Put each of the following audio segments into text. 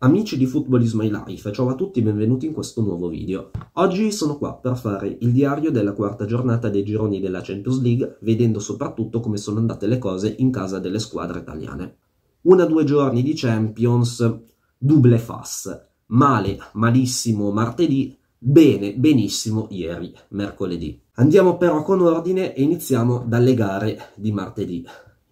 Amici di Football is My Life, ciao a tutti e benvenuti in questo nuovo video. Oggi sono qua per fare il diario della quarta giornata dei gironi della Champions League, vedendo soprattutto come sono andate le cose in casa delle squadre italiane. Una due giorni di Champions, double fas, male, malissimo martedì, bene, benissimo ieri, mercoledì. Andiamo però con ordine e iniziamo dalle gare di martedì.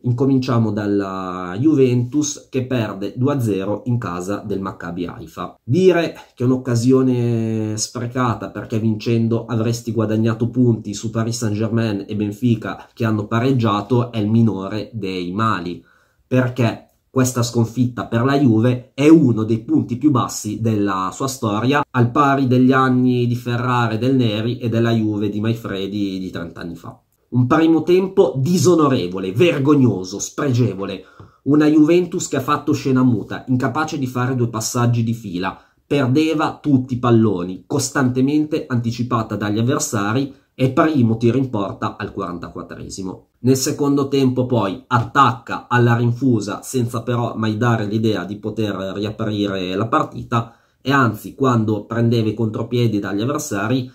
Incominciamo dalla Juventus che perde 2-0 in casa del Maccabi Haifa. Dire che è un'occasione sprecata perché vincendo avresti guadagnato punti su Paris Saint-Germain e Benfica che hanno pareggiato è il minore dei mali, perché questa sconfitta per la Juve è uno dei punti più bassi della sua storia, al pari degli anni di Ferrari del Neri e della Juve di Maifredi di 30 anni fa. Un primo tempo disonorevole, vergognoso, spregevole. Una Juventus che ha fatto scena muta, incapace di fare due passaggi di fila. Perdeva tutti i palloni, costantemente anticipata dagli avversari e primo tiro in porta al 44esimo. Nel secondo tempo poi attacca alla rinfusa senza però mai dare l'idea di poter riaprire la partita e anzi quando prendeva i contropiedi dagli avversari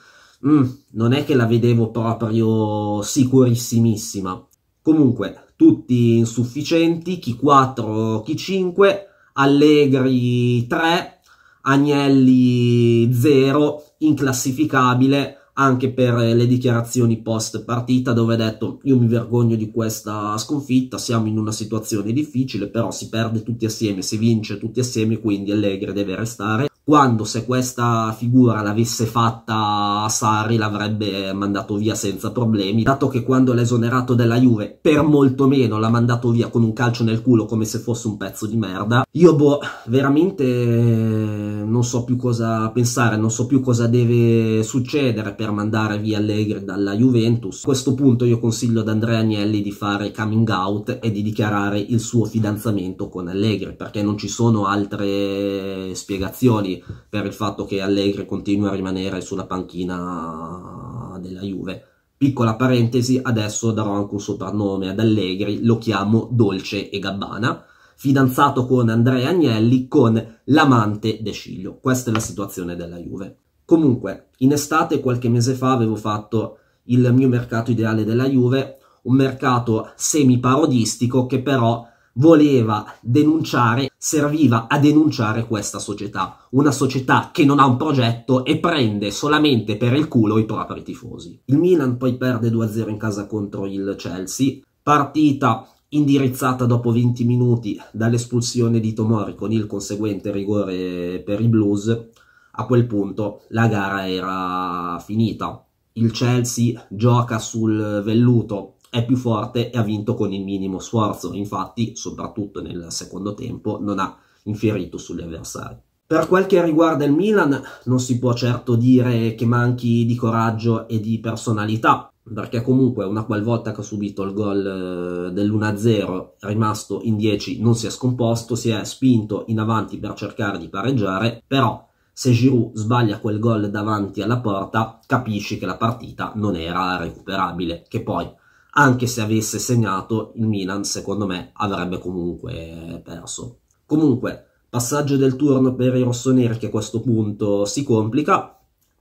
mm, non è che la vedevo proprio sicurissimissima. Comunque, tutti insufficienti, chi 4, chi 5, Allegri 3, Agnelli 0, inclassificabile anche per le dichiarazioni post partita dove ha detto io mi vergogno di questa sconfitta, siamo in una situazione difficile, però si perde tutti assieme, si vince tutti assieme, quindi Allegri deve restare quando se questa figura l'avesse fatta Sarri l'avrebbe mandato via senza problemi, dato che quando l'ha esonerato della Juve per molto meno l'ha mandato via con un calcio nel culo come se fosse un pezzo di merda. Io boh, veramente non so più cosa pensare, non so più cosa deve succedere per mandare via Allegri dalla Juventus. A questo punto io consiglio ad Andrea Agnelli di fare coming out e di dichiarare il suo fidanzamento con Allegri, perché non ci sono altre spiegazioni Pioli per il fatto che Allegri continua a rimanere sulla panchina della Juve. Piccola parentesi, adesso darò anche un soprannome ad Allegri, lo chiamo Dolce e Gabbana, fidanzato con Andrea Agnelli, con l'amante De Sciglio. Questa è la situazione della Juve. Comunque, in estate qualche mese fa avevo fatto il mio mercato ideale della Juve, un mercato semi-parodistico che però voleva denunciare serviva a denunciare questa società, una società che non ha un progetto e prende solamente per il culo i propri tifosi. Il Milan poi perde 2-0 in casa contro il Chelsea, partita indirizzata dopo 20 minuti dall'espulsione di Tomori con il conseguente rigore per i Blues, a quel punto la gara era finita. Il Chelsea gioca sul velluto è più forte e ha vinto con il minimo sforzo, infatti soprattutto nel secondo tempo non ha inferito sugli avversari. Per quel che riguarda il Milan non si può certo dire che manchi di coraggio e di personalità, perché comunque una qualvolta che ha subito il gol eh, dell'1-0 rimasto in 10 non si è scomposto, si è spinto in avanti per cercare di pareggiare, però se Giroud sbaglia quel gol davanti alla porta capisci che la partita non era recuperabile, che poi anche se avesse segnato il Milan secondo me avrebbe comunque eh, perso. Comunque passaggio del turno per i rossoneri che a questo punto si complica,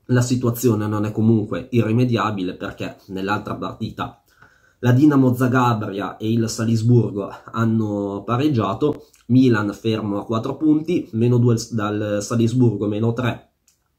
la situazione non è comunque irrimediabile perché nell'altra partita la Dinamo Zagabria e il Salisburgo hanno pareggiato, Milan fermo a 4 punti, meno 2 dal Salisburgo, meno 3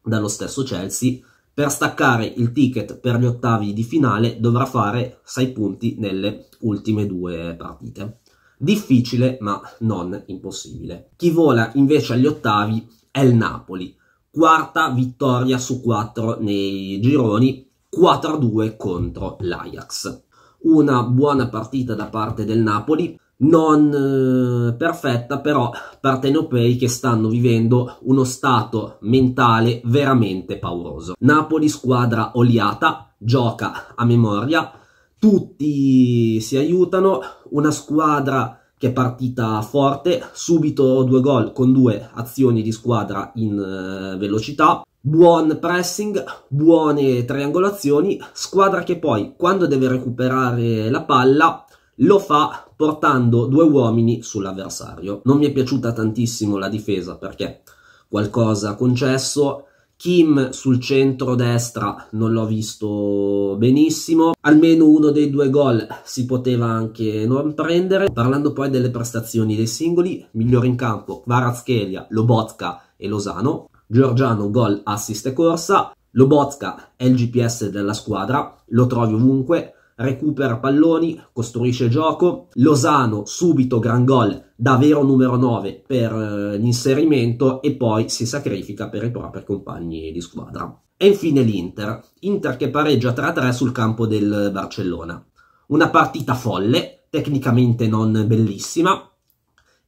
dallo stesso Chelsea, per staccare il ticket per gli ottavi di finale dovrà fare 6 punti nelle ultime due partite. Difficile ma non impossibile. Chi vola invece agli ottavi è il Napoli. Quarta vittoria su 4 nei gironi, 4-2 contro l'Ajax. Una buona partita da parte del Napoli, non eh, perfetta, però partenopei che stanno vivendo uno stato mentale veramente pauroso. Napoli squadra oliata, gioca a memoria, tutti si aiutano, una squadra che è partita forte, subito due gol con due azioni di squadra in eh, velocità, buon pressing, buone triangolazioni, squadra che poi quando deve recuperare la palla lo fa portando due uomini sull'avversario. Non mi è piaciuta tantissimo la difesa perché qualcosa ha concesso. Kim sul centro-destra non l'ho visto benissimo, almeno uno dei due gol si poteva anche non prendere. Parlando poi delle prestazioni dei singoli, migliore in campo Kvaratskhelia, Lobotka e Lozano. Giorgiano gol, assist e corsa. Lobotka è il GPS della squadra, lo trovi ovunque, recupera palloni, costruisce gioco. Losano subito gran gol, davvero numero 9 per eh, l'inserimento e poi si sacrifica per i propri compagni di squadra. E infine l'Inter, Inter che pareggia 3-3 sul campo del Barcellona. Una partita folle, tecnicamente non bellissima.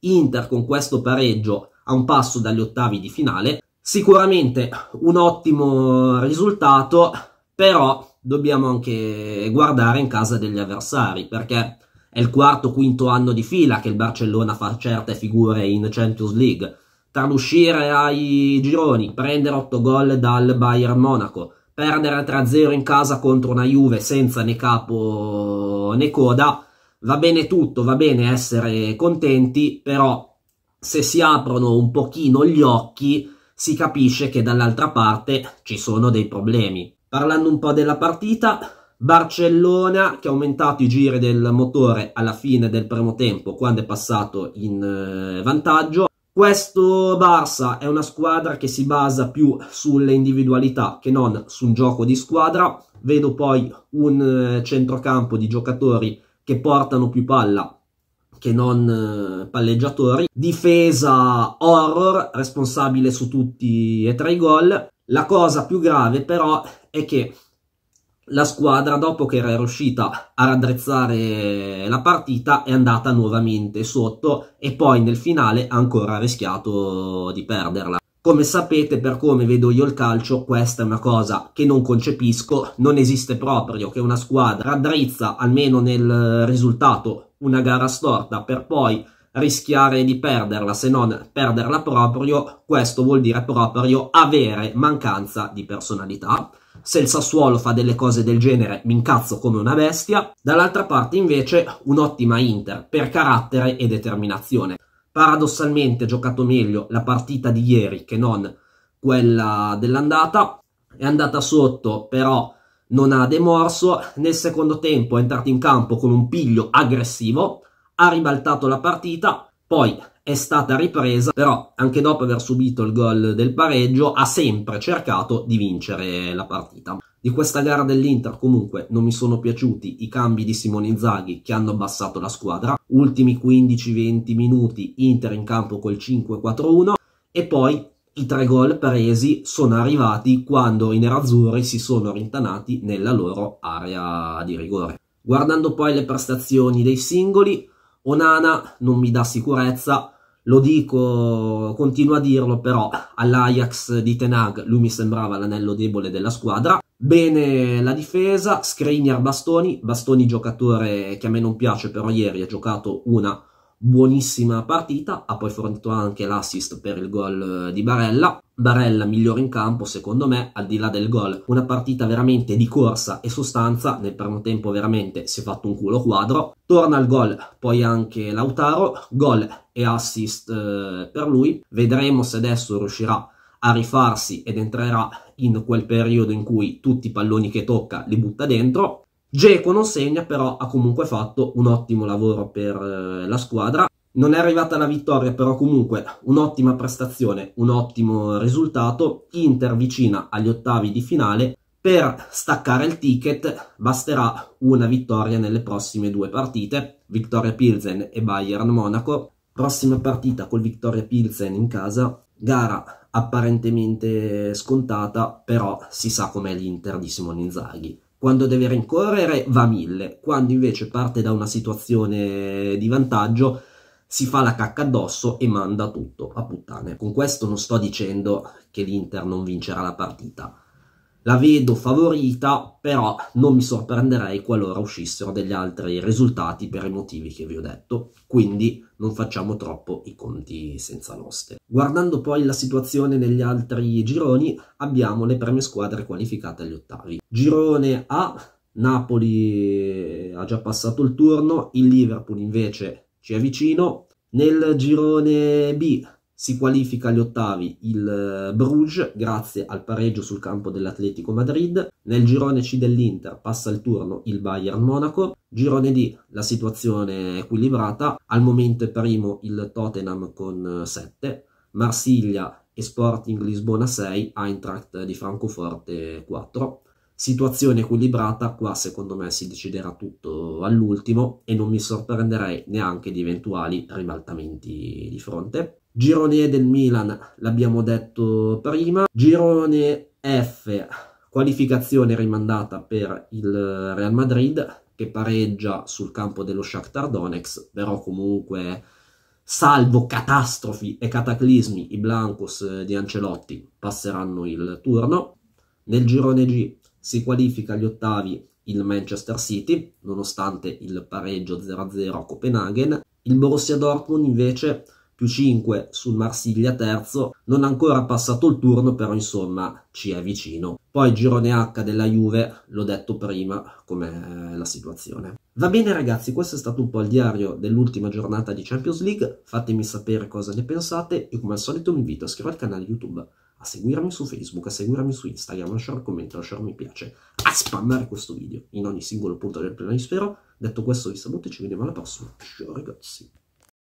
Inter con questo pareggio a un passo dagli ottavi di finale. Sicuramente un ottimo risultato, però dobbiamo anche guardare in casa degli avversari, perché è il quarto o quinto anno di fila che il Barcellona fa certe figure in Champions League. Tra l'uscire ai gironi, prendere 8 gol dal Bayern Monaco, perdere 3-0 in casa contro una Juve senza né capo né coda, va bene tutto, va bene essere contenti, però se si aprono un pochino gli occhi si capisce che dall'altra parte ci sono dei problemi. Parlando un po' della partita, Barcellona che ha aumentato i giri del motore alla fine del primo tempo quando è passato in eh, vantaggio. Questo Barça è una squadra che si basa più sulle individualità che non su un gioco di squadra. Vedo poi un eh, centrocampo di giocatori che portano più palla che non eh, palleggiatori. Difesa horror, responsabile su tutti e tre i gol. La cosa più grave però è che la squadra, dopo che era riuscita a raddrizzare la partita, è andata nuovamente sotto e poi nel finale ha ancora rischiato di perderla. Come sapete, per come vedo io il calcio, questa è una cosa che non concepisco, non esiste proprio che una squadra raddrizza almeno nel risultato una gara storta per poi rischiare di perderla, se non perderla proprio, questo vuol dire proprio avere mancanza di personalità. Se il Sassuolo fa delle cose del genere mi incazzo come una bestia, dall'altra parte invece un'ottima Inter per carattere e determinazione. Paradossalmente ha giocato meglio la partita di ieri che non quella dell'andata, è andata sotto però non ha demorso, nel secondo tempo è entrato in campo con un piglio aggressivo, ha ribaltato la partita, poi è stata ripresa, però anche dopo aver subito il gol del pareggio ha sempre cercato di vincere la partita. Di questa gara dell'Inter comunque non mi sono piaciuti i cambi di Simone Zaghi che hanno abbassato la squadra. Ultimi 15-20 minuti Inter in campo col 5-4-1 e poi i tre gol presi sono arrivati quando i nerazzurri si sono rintanati nella loro area di rigore. Guardando poi le prestazioni dei singoli, Onana non mi dà sicurezza, lo dico, continuo a dirlo, però all'Ajax di Tenag lui mi sembrava l'anello debole della squadra. Bene la difesa, Skriniar Bastoni, Bastoni giocatore che a me non piace, però ieri ha giocato una buonissima partita, ha poi fornito anche l'assist per il gol eh, di Barella. Barella migliore in campo, secondo me, al di là del gol. Una partita veramente di corsa e sostanza, nel primo tempo veramente si è fatto un culo quadro. Torna al gol, poi anche Lautaro, gol e assist eh, per lui. Vedremo se adesso riuscirà a rifarsi ed entrerà in quel periodo in cui tutti i palloni che tocca li butta dentro Geco non segna, però ha comunque fatto un ottimo lavoro per eh, la squadra. Non è arrivata la vittoria, però comunque un'ottima prestazione, un ottimo risultato. Inter vicina agli ottavi di finale. Per staccare il ticket basterà una vittoria nelle prossime due partite, Vittoria Pilsen e Bayern Monaco. Prossima partita col Vittoria Pilsen in casa, gara apparentemente scontata, però si sa com'è l'Inter di Simone Inzaghi quando deve rincorrere va a mille, quando invece parte da una situazione di vantaggio si fa la cacca addosso e manda tutto a puttane. Con questo non sto dicendo che l'Inter non vincerà la partita, la vedo favorita, però non mi sorprenderei qualora uscissero degli altri risultati per i motivi che vi ho detto, quindi non facciamo troppo i conti senza l'oste. Guardando poi la situazione negli altri gironi, abbiamo le prime squadre qualificate agli ottavi. Girone A, Napoli eh, ha già passato il turno, il Liverpool invece ci è vicino. Nel girone B si qualifica agli ottavi il eh, Bruges grazie al pareggio sul campo dell'Atletico Madrid. Nel girone C dell'Inter passa il turno il Bayern Monaco. Girone D la situazione è equilibrata. Al momento è primo il Tottenham con 7. Eh, Marsiglia e Sporting Lisbona 6, Eintracht di Francoforte 4 situazione equilibrata, qua secondo me si deciderà tutto all'ultimo e non mi sorprenderei neanche di eventuali ribaltamenti di fronte. Girone E del Milan, l'abbiamo detto prima. Girone F, qualificazione rimandata per il Real Madrid, che pareggia sul campo dello Shakhtar Donetsk, però comunque salvo catastrofi e cataclismi, i Blancos di Ancelotti passeranno il turno. Nel girone G si qualifica agli ottavi il Manchester City, nonostante il pareggio 0-0 a Copenaghen. Il Borussia Dortmund invece più 5 sul Marsiglia terzo, non ancora passato il turno, però insomma ci è vicino. Poi girone H della Juve, l'ho detto prima, com'è la situazione. Va bene ragazzi, questo è stato un po' il diario dell'ultima giornata di Champions League, fatemi sapere cosa ne pensate io come al solito vi invito a iscrivervi al canale YouTube, a seguirmi su Facebook, a seguirmi su Instagram, a lasciare un commento, a lasciare un mi piace, a spammare questo video in ogni singolo punto del planisfero. Detto questo vi saluto e ci vediamo alla prossima. Ciao ragazzi!